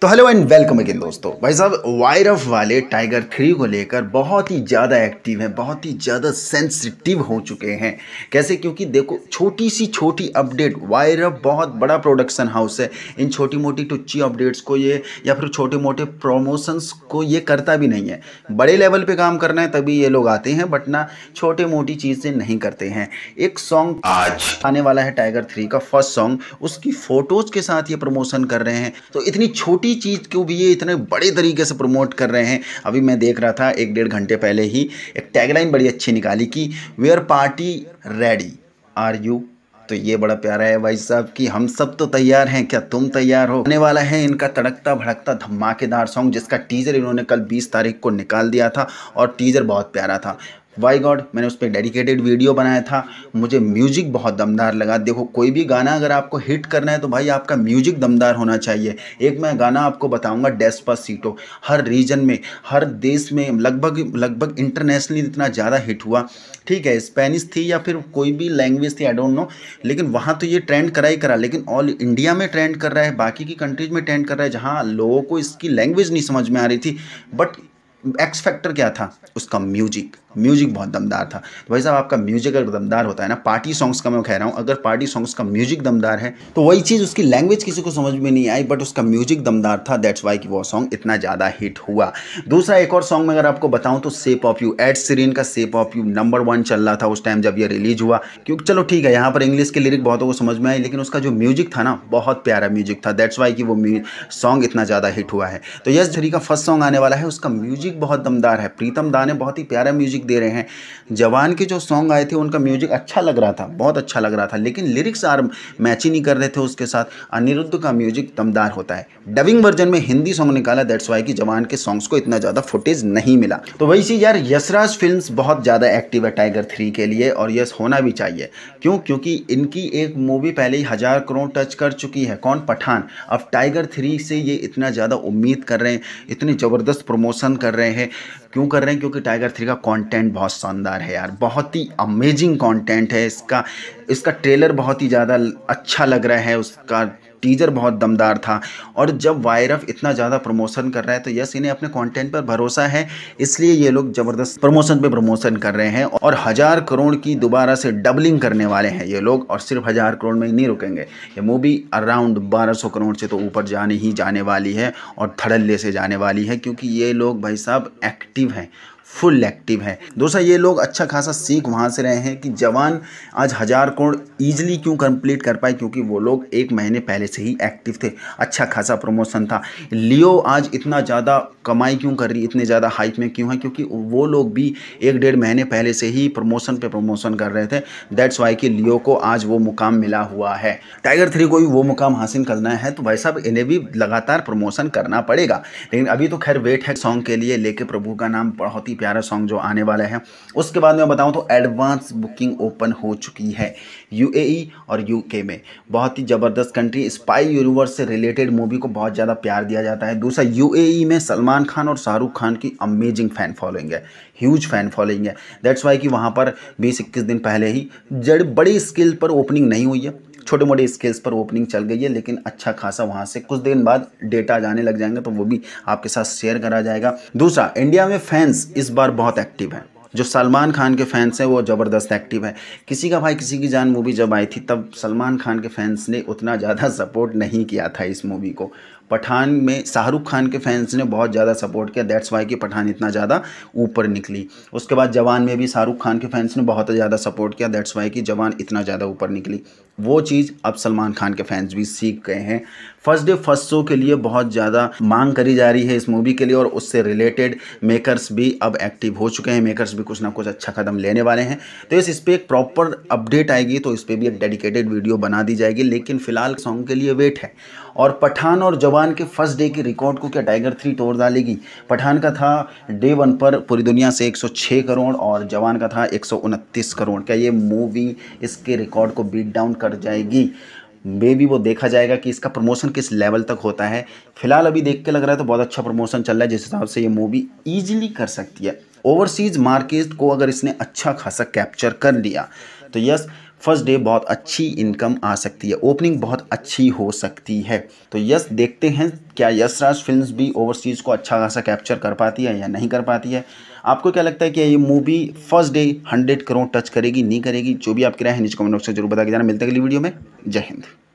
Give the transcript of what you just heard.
तो hello and welcome again दोस्तों भाई साहब वायरफ वाले टाइगर थ्री को लेकर बहुत ही ज़्यादा एक्टिव हैं बहुत ही ज़्यादा सेंसिटिव हो चुके हैं कैसे क्योंकि देखो छोटी सी छोटी अपडेट वायरफ बहुत बड़ा प्रोडक्शन हाउस है इन छोटी मोटी टुच्ची तो अपडेट्स को ये या फिर छोटे मोटे प्रोमोशंस को ये करता भी नहीं है बड़े लेवल पर काम करना है तभी ये लोग आते हैं बट ना छोटे मोटी चीज़ें नहीं करते हैं एक सॉन्ग आज आने वाला है टाइगर थ्री का फर्स्ट सॉन्ग उसकी फ़ोटोज़ के साथ ये प्रमोशन कर रहे हैं तो इतनी छोटी छोटी चीज़ को भी ये इतने बड़े तरीके से प्रमोट कर रहे हैं अभी मैं देख रहा था एक डेढ़ घंटे पहले ही एक टैगलाइन बड़ी अच्छी निकाली कि where party ready are you तो ये बड़ा प्यारा है भाई साहब कि हम सब तो तैयार हैं क्या तुम तैयार हो होने वाला है इनका तड़कता भड़कता धमाकेदार सॉन्ग जिसका टीजर इन्होंने कल 20 तारीख को निकाल दिया था और टीजर बहुत प्यारा था वाई गॉड मैंने उस पर डेडिकेटेड वीडियो बनाया था मुझे म्यूज़िक बहुत दमदार लगा देखो कोई भी गाना अगर आपको हिट करना है तो भाई आपका म्यूज़िक दमदार होना चाहिए एक मैं गाना आपको बताऊंगा सीटो हर रीजन में हर देश में लगभग लगभग इंटरनेशनली इतना ज़्यादा हिट हुआ ठीक है स्पेनिश थी या फिर कोई भी लैंग्वेज थी आई डोंट नो लेकिन वहाँ तो ये ट्रेंड करा ही करा लेकिन ऑल इंडिया में ट्रेंड कर रहा है बाकी की कंट्रीज में ट्रेंड कर रहा है जहाँ लोगों को इसकी लैंग्वेज नहीं समझ में आ रही थी बट एक्स फैक्टर क्या था उसका म्यूजिक म्यूजिक बहुत दमदार था तो भाई साहब आपका म्यूजिक अगर दमदार होता है ना पार्टी सॉन्ग्स का मैं कह रहा हूँ अगर पार्टी सॉन्ग्स का म्यूजिक दमदार है तो वही चीज़ उसकी लैंग्वेज किसी को समझ में नहीं आई बट उसका म्यूजिक दमदार था दैट्स वाई कि वो सॉन्ग इतना ज़्यादा हिट हुआ दूसरा एक और सॉन्ग में अगर आपको बताऊँ तो shape of you Ed Sheeran का shape of you number one चल रहा था उस टाइम जब यह रिलीज हुआ क्योंकि चलो ठीक है यहाँ पर इंग्लिश के लिरिक बहुतों को समझ में आई लेकिन उसका जो म्यूजिक था ना बहुत प्यारा म्यूजिक था दैट्स वाई कि वो सॉन्ग इतना ज़्यादा हिट हुआ है तो यस झरी का फर्स्ट सॉन्ग आने वाला है उसका म्यूजिक बहुत दमदार है प्रीतम दा ने बहुत ही प्यारा म्यूजिक दे रहे हैं जवान के जो सॉन्ग आए थे उनका म्यूजिक अच्छा लग रहा था बहुत अच्छा लग रहा था लेकिन लिरिक्स आर मैच ही नहीं कर रहे थे उसके साथ अनिरुद्ध का म्यूजिक दमदार होता है डबिंग वर्जन में हिंदी सॉन्ग निकाला दैट्स वाई कि जवान के सॉन्ग्स को इतना ज़्यादा फुटेज नहीं मिला तो वही चीज़ यार यशराज फिल्म बहुत ज़्यादा एक्टिव है टाइगर थ्री के लिए और यस होना भी चाहिए क्यों क्योंकि इनकी एक मूवी पहले ही हज़ार करोड़ टच कर चुकी है कौन पठान अब टाइगर थ्री से ये इतना ज़्यादा उम्मीद कर रहे हैं इतनी ज़बरदस्त प्रमोशन कर रहे हैं क्यों कर रहे हैं क्योंकि टाइगर थ्री का कॉन्टेंट कंटेंट बहुत शानदार है यार बहुत ही अमेजिंग कंटेंट है इसका इसका ट्रेलर बहुत ही ज़्यादा अच्छा लग रहा है उसका टीजर बहुत दमदार था और जब वायरफ इतना ज़्यादा प्रमोशन कर रहा है तो यस इन्हें अपने कंटेंट पर भरोसा है इसलिए ये लोग ज़बरदस्त प्रमोशन पे प्रमोशन कर रहे हैं और हज़ार करोड़ की दोबारा से डबलिंग करने वाले हैं ये लोग और सिर्फ हज़ार करोड़ में ही नहीं रुकेंगे ये मूवी अराउंड बारह करोड़ से तो ऊपर जाने ही जाने वाली है और धड़ल्ले से जाने वाली है क्योंकि ये लोग भाई साहब एक्टिव हैं फुल एक्टिव है दूसरा ये लोग अच्छा खासा सीख वहाँ से रहे हैं कि जवान आज हज़ार करोड़ ईजिली क्यों कंप्लीट कर पाए क्योंकि वो लोग एक महीने पहले से ही एक्टिव थे अच्छा खासा प्रमोशन था लियो आज इतना ज़्यादा कमाई क्यों कर रही इतने ज़्यादा हाइप में क्यों है क्योंकि वो लोग भी एक डेढ़ महीने पहले से ही प्रमोशन पे प्रमोशन कर रहे थे दैट्स वाई कि लियो को आज वो मुकाम मिला हुआ है टाइगर थ्री को भी वो मुकाम हासिल करना है तो भाई साहब इन्हें भी लगातार प्रमोशन करना पड़ेगा लेकिन अभी तो खैर वेट है सॉन्ग के लिए लेके प्रभु का नाम बहुत ही प्यारा सॉन्ग जो आने वाला है उसके बाद मैं बताऊँ तो एडवांस बुकिंग ओपन हो चुकी है यू e और यू में बहुत ही ज़बरदस्त कंट्री स्पाई यूनिवर्स से रिलेटेड मूवी को बहुत ज़्यादा प्यार दिया जाता है दूसरा यू e में सलमान सलमान खान और शाहरुख खान की अमेजिंग फ़ैन फॉलोइंग है ह्यूज फ़ैन फॉलोइंग है दैट्स वाई कि वहाँ पर बीस इक्कीस दिन पहले ही जड़ बड़ी स्केल पर ओपनिंग नहीं हुई है छोटे मोटे स्केल्स पर ओपनिंग चल गई है लेकिन अच्छा खासा वहाँ से कुछ दिन बाद डेटा जाने लग जाएंगे तो वो भी आपके साथ शेयर करा जाएगा दूसरा इंडिया में फैंस इस बार बहुत एक्टिव हैं जो सलमान खान के फैंस हैं वो ज़बरदस्त एक्टिव है किसी का भाई किसी की जान मूवी जब आई थी तब सलमान खान के फैंस ने उतना ज़्यादा सपोर्ट नहीं किया था इस मूवी को पठान में शाहरुख खान के फैंस ने बहुत ज़्यादा सपोर्ट किया दैट्स वाई कि पठान इतना ज़्यादा ऊपर निकली उसके बाद जवान में भी शाहरुख खान के फैंस ने बहुत ज़्यादा सपोर्ट किया दैट्स वाई कि जवान इतना ज़्यादा ऊपर निकली वो चीज़ अब सलमान खान के फैंस भी सीख गए हैं फर्स्ट डे फर्स्ट शो के लिए बहुत ज़्यादा मांग करी जा रही है इस मूवी के लिए और उससे रिलेटेड मेकर्स भी अब एक्टिव हो चुके हैं मेकर्स भी कुछ ना कुछ अच्छा कदम लेने वाले हैं तो इस पर एक प्रॉपर अपडेट आएगी तो इस पर भी एक डेडिकेटेड वीडियो बना दी जाएगी लेकिन फिलहाल सॉन्ग के लिए वेट है और पठान और जवान के फर्स्ट डे के रिकॉर्ड को क्या टाइगर थ्री तोड़ डालेगी पठान का था डे वन पर पूरी दुनिया से 106 करोड़ और जवान का था एक करोड़ क्या ये मूवी इसके रिकॉर्ड को बीट डाउन कर जाएगी मे भी वो देखा जाएगा कि इसका प्रमोशन किस लेवल तक होता है फिलहाल अभी देख के लग रहा है तो बहुत अच्छा प्रमोशन चल रहा है जिस हिसाब से ये मूवी ईजिली कर सकती है ओवरसीज़ मार्केट को अगर इसने अच्छा खासा कैप्चर कर लिया तो यस फर्स्ट डे बहुत अच्छी इनकम आ सकती है ओपनिंग बहुत अच्छी हो सकती है तो यस देखते हैं क्या यशराज फिल्म्स फिल्म भी ओवरसीज़ को अच्छा खासा कैप्चर कर पाती है या नहीं कर पाती है आपको क्या लगता है कि ये movie first day hundred crore touch करेगी नहीं करेगी जो भी आपकी राय है नीचे कमेंट बॉक्स में जरूर बता के जाना मिलते अगली वीडियो में जय हिंद